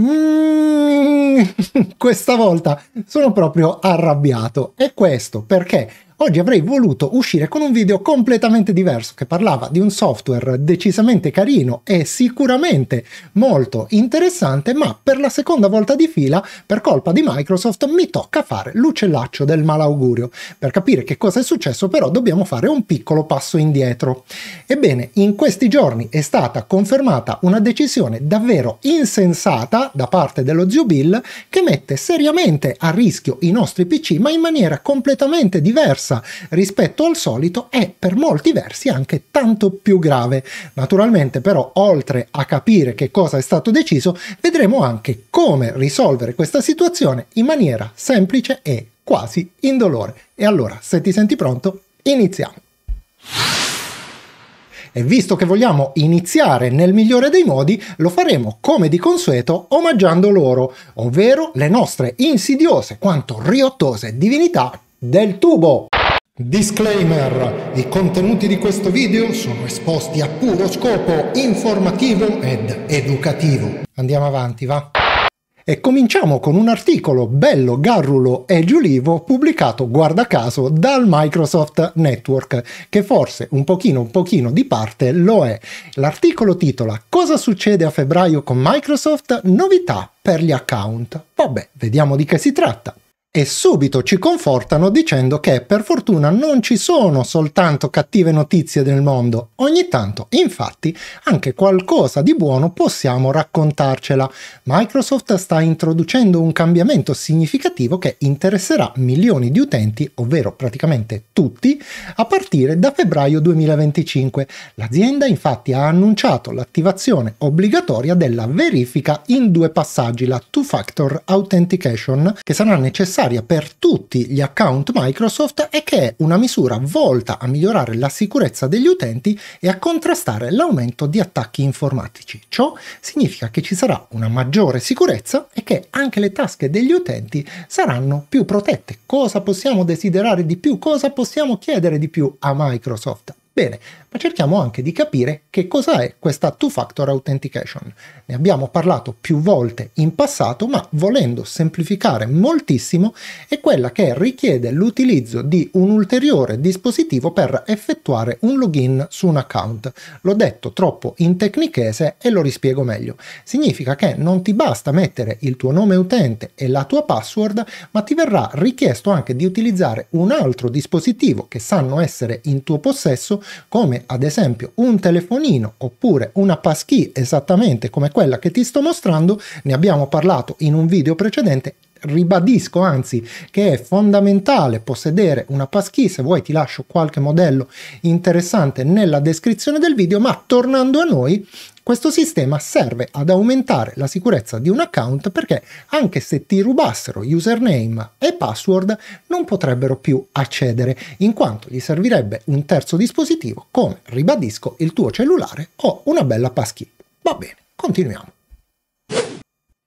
Mm, questa volta sono proprio arrabbiato. E questo perché Oggi avrei voluto uscire con un video completamente diverso che parlava di un software decisamente carino e sicuramente molto interessante, ma per la seconda volta di fila, per colpa di Microsoft, mi tocca fare l'uccellaccio del malaugurio. Per capire che cosa è successo però dobbiamo fare un piccolo passo indietro. Ebbene, in questi giorni è stata confermata una decisione davvero insensata da parte dello zio Bill che mette seriamente a rischio i nostri PC ma in maniera completamente diversa bassa rispetto al solito è per molti versi anche tanto più grave. Naturalmente però oltre a capire che cosa è stato deciso vedremo anche come risolvere questa situazione in maniera semplice e quasi indolore. E allora se ti senti pronto iniziamo. E visto che vogliamo iniziare nel migliore dei modi, lo faremo come di consueto omaggiando loro, ovvero le nostre insidiose quanto riottose divinità del tubo. Disclaimer, i contenuti di questo video sono esposti a puro scopo informativo ed educativo. Andiamo avanti, va? E cominciamo con un articolo bello, garrulo e giulivo pubblicato, guarda caso, dal Microsoft Network, che forse un pochino un pochino di parte lo è. L'articolo titola Cosa succede a febbraio con Microsoft? Novità per gli account. Vabbè, vediamo di che si tratta e subito ci confortano dicendo che per fortuna non ci sono soltanto cattive notizie nel mondo, ogni tanto infatti anche qualcosa di buono possiamo raccontarcela. Microsoft sta introducendo un cambiamento significativo che interesserà milioni di utenti, ovvero praticamente tutti, a partire da febbraio 2025. L'azienda infatti ha annunciato l'attivazione obbligatoria della verifica in due passaggi, la two-factor authentication, che sarà necessaria necessaria per tutti gli account Microsoft e che è una misura volta a migliorare la sicurezza degli utenti e a contrastare l'aumento di attacchi informatici. Ciò significa che ci sarà una maggiore sicurezza e che anche le tasche degli utenti saranno più protette. Cosa possiamo desiderare di più? Cosa possiamo chiedere di più a Microsoft? Bene, ma cerchiamo anche di capire che cosa è questa two-factor authentication. Ne abbiamo parlato più volte in passato, ma volendo semplificare moltissimo, è quella che richiede l'utilizzo di un ulteriore dispositivo per effettuare un login su un account. L'ho detto troppo in tecnichese e lo rispiego meglio. Significa che non ti basta mettere il tuo nome utente e la tua password, ma ti verrà richiesto anche di utilizzare un altro dispositivo che sanno essere in tuo possesso come ad esempio un telefonino oppure una passkey esattamente come quella che ti sto mostrando, ne abbiamo parlato in un video precedente ribadisco anzi che è fondamentale possedere una passkey se vuoi ti lascio qualche modello interessante nella descrizione del video ma tornando a noi questo sistema serve ad aumentare la sicurezza di un account perché anche se ti rubassero username e password non potrebbero più accedere, in quanto gli servirebbe un terzo dispositivo come, ribadisco, il tuo cellulare o una bella passkey. Va bene, continuiamo.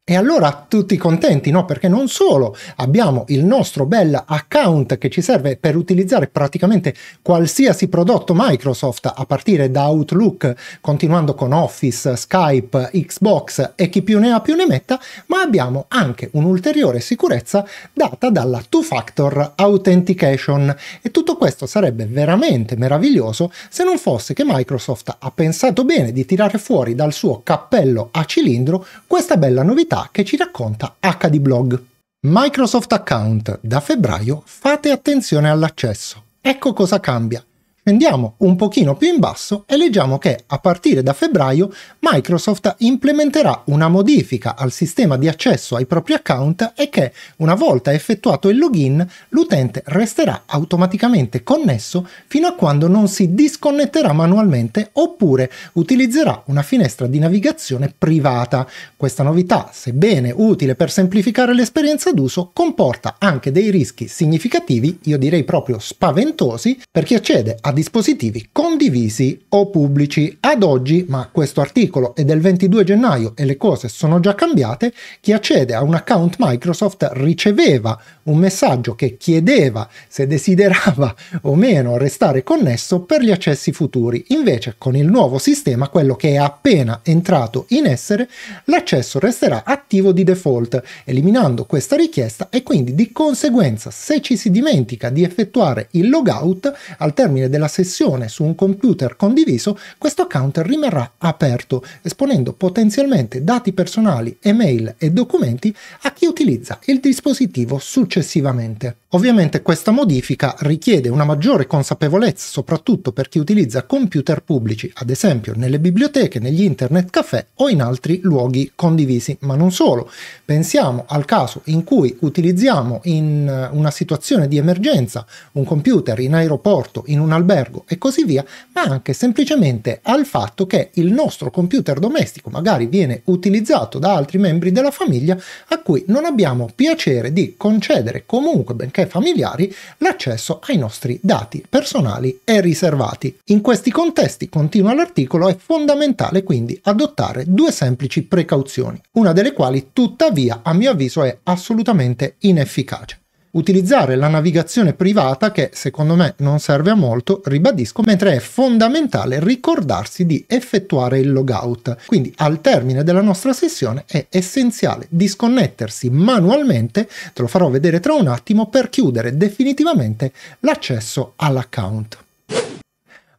E allora tutti contenti, no? Perché non solo abbiamo il nostro bel account che ci serve per utilizzare praticamente qualsiasi prodotto Microsoft, a partire da Outlook, continuando con Office, Skype, Xbox e chi più ne ha più ne metta, ma abbiamo anche un'ulteriore sicurezza data dalla Two-Factor Authentication. E tutto questo sarebbe veramente meraviglioso se non fosse che Microsoft ha pensato bene di tirare fuori dal suo cappello a cilindro questa bella novità novità che ci racconta HDblog. Microsoft Account, da febbraio fate attenzione all'accesso. Ecco cosa cambia. Andiamo un pochino più in basso e leggiamo che a partire da febbraio Microsoft implementerà una modifica al sistema di accesso ai propri account e che una volta effettuato il login l'utente resterà automaticamente connesso fino a quando non si disconnetterà manualmente oppure utilizzerà una finestra di navigazione privata. Questa novità, sebbene utile per semplificare l'esperienza d'uso, comporta anche dei rischi significativi, io direi proprio spaventosi, per chi accede a dispositivi condivisi o pubblici ad oggi, ma questo articolo è del 22 gennaio e le cose sono già cambiate, chi accede a un account Microsoft riceveva un messaggio che chiedeva se desiderava o meno restare connesso per gli accessi futuri. Invece con il nuovo sistema, quello che è appena entrato in essere, l'accesso resterà attivo di default, eliminando questa richiesta e quindi di conseguenza se ci si dimentica di effettuare il logout al termine della sessione su un computer condiviso, questo account counter rimarrà aperto, esponendo potenzialmente dati personali, email e documenti a chi utilizza il dispositivo successivamente. Ovviamente questa modifica richiede una maggiore consapevolezza soprattutto per chi utilizza computer pubblici, ad esempio nelle biblioteche, negli internet caffè o in altri luoghi condivisi, ma non solo. Pensiamo al caso in cui utilizziamo in eh, una situazione di emergenza un computer in aeroporto, in un albergo e così via, ma anche semplicemente al fatto che il nostro computer domestico magari viene utilizzato da altri membri della famiglia a cui non abbiamo piacere di concedere comunque, benché familiari, l'accesso ai nostri dati personali e riservati. In questi contesti, continua l'articolo, è fondamentale quindi adottare due semplici precauzioni, una delle quali tuttavia a mio avviso è assolutamente inefficace utilizzare la navigazione privata che secondo me non serve a molto, ribadisco, mentre è fondamentale ricordarsi di effettuare il logout. Quindi al termine della nostra sessione è essenziale disconnettersi manualmente, te lo farò vedere tra un attimo, per chiudere definitivamente l'accesso all'account.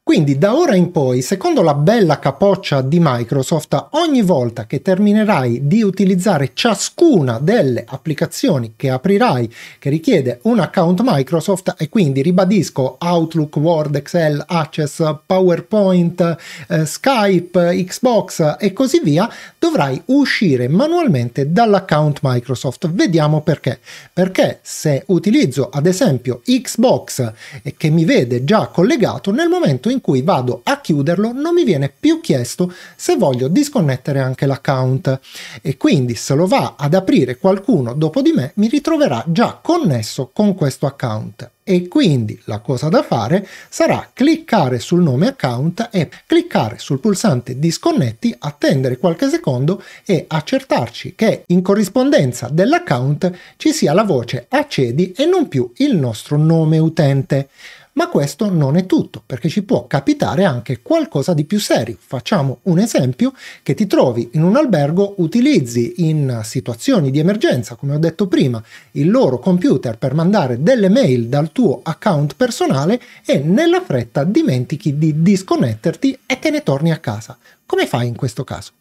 Quindi da ora in poi, secondo la bella capoccia di Microsoft, ogni volta che terminerai di utilizzare ciascuna delle applicazioni che aprirai che richiede un account Microsoft e quindi ribadisco Outlook, Word, Excel, Access, PowerPoint, eh, Skype, Xbox e così via, dovrai uscire manualmente dall'account Microsoft. Vediamo perché. Perché se utilizzo ad esempio Xbox e che mi vede già collegato nel momento in in cui vado a chiuderlo non mi viene più chiesto se voglio disconnettere anche l'account e quindi se lo va ad aprire qualcuno dopo di me mi ritroverà già connesso con questo account e quindi la cosa da fare sarà cliccare sul nome account e cliccare sul pulsante disconnetti, attendere qualche secondo e accertarci che in corrispondenza dell'account ci sia la voce accedi e non più il nostro nome utente. Ma questo non è tutto, perché ci può capitare anche qualcosa di più serio. Facciamo un esempio che ti trovi in un albergo, utilizzi in situazioni di emergenza, come ho detto prima, il loro computer per mandare delle mail dal tuo account personale e nella fretta dimentichi di disconnetterti e te ne torni a casa. Come fai in questo caso?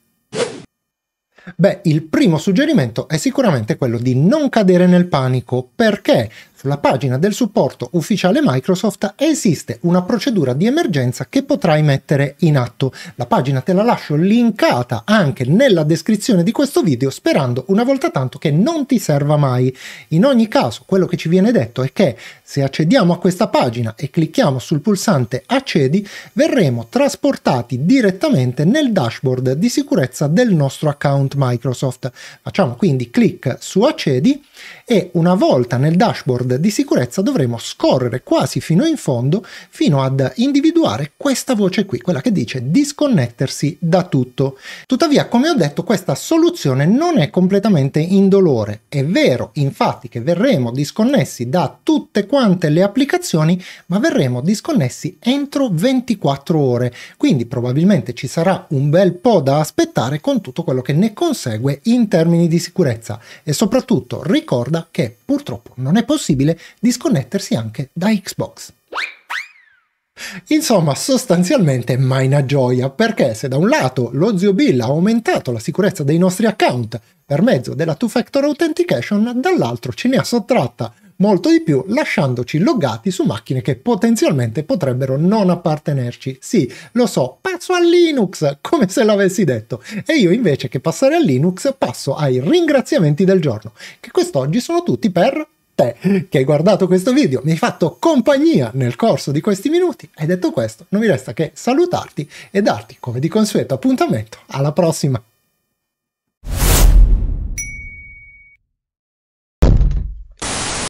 Beh, il primo suggerimento è sicuramente quello di non cadere nel panico, perché sulla pagina del supporto ufficiale Microsoft esiste una procedura di emergenza che potrai mettere in atto. La pagina te la lascio linkata anche nella descrizione di questo video sperando una volta tanto che non ti serva mai. In ogni caso quello che ci viene detto è che se accediamo a questa pagina e clicchiamo sul pulsante accedi verremo trasportati direttamente nel dashboard di sicurezza del nostro account Microsoft. Facciamo quindi clic su accedi e una volta nel dashboard di sicurezza dovremo scorrere quasi fino in fondo fino ad individuare questa voce qui, quella che dice disconnettersi da tutto. Tuttavia, come ho detto, questa soluzione non è completamente indolore. È vero, infatti, che verremo disconnessi da tutte quante le applicazioni, ma verremo disconnessi entro 24 ore, quindi probabilmente ci sarà un bel po' da aspettare con tutto quello che ne consegue in termini di sicurezza e soprattutto ricorda che purtroppo non è possibile possibile disconnettersi anche da Xbox. Insomma, sostanzialmente mai una gioia, perché se da un lato lo zio Bill ha aumentato la sicurezza dei nostri account per mezzo della two-factor authentication, dall'altro ce ne ha sottratta molto di più lasciandoci loggati su macchine che potenzialmente potrebbero non appartenerci. Sì, lo so, passo a Linux, come se l'avessi detto. E io invece che passare a Linux passo ai ringraziamenti del giorno, che quest'oggi sono tutti per te che hai guardato questo video, mi hai fatto compagnia nel corso di questi minuti. Hai detto questo, non mi resta che salutarti e darti, come di consueto, appuntamento alla prossima.